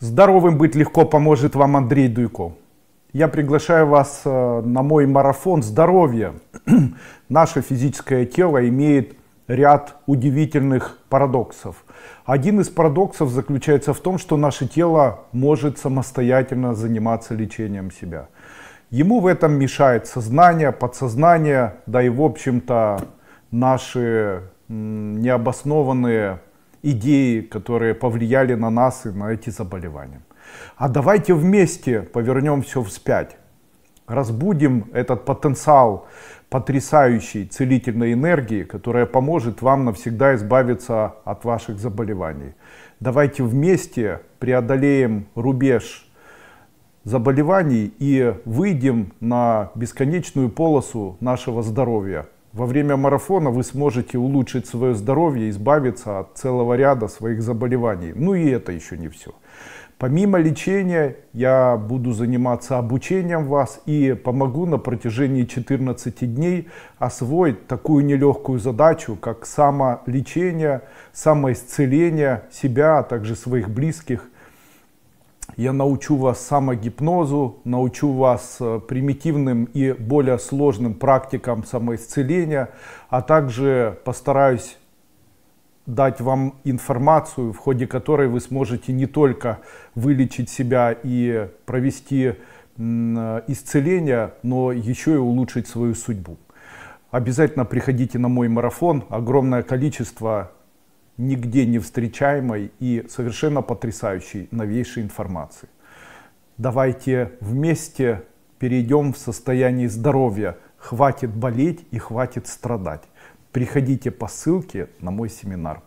Здоровым быть легко поможет вам Андрей Дуйко. Я приглашаю вас э, на мой марафон здоровья. Наше физическое тело имеет ряд удивительных парадоксов. Один из парадоксов заключается в том, что наше тело может самостоятельно заниматься лечением себя. Ему в этом мешает сознание, подсознание, да и в общем-то наши необоснованные идеи, которые повлияли на нас и на эти заболевания. А давайте вместе повернем все вспять, разбудим этот потенциал потрясающей целительной энергии, которая поможет вам навсегда избавиться от ваших заболеваний. Давайте вместе преодолеем рубеж заболеваний и выйдем на бесконечную полосу нашего здоровья, во время марафона вы сможете улучшить свое здоровье, избавиться от целого ряда своих заболеваний. Ну и это еще не все. Помимо лечения, я буду заниматься обучением вас и помогу на протяжении 14 дней освоить такую нелегкую задачу, как самолечение, самоисцеление себя, а также своих близких я научу вас самогипнозу, научу вас э, примитивным и более сложным практикам самоисцеления, а также постараюсь дать вам информацию, в ходе которой вы сможете не только вылечить себя и провести э, исцеление, но еще и улучшить свою судьбу. Обязательно приходите на мой марафон. Огромное количество нигде не встречаемой и совершенно потрясающей новейшей информации. Давайте вместе перейдем в состояние здоровья. Хватит болеть и хватит страдать. Приходите по ссылке на мой семинар.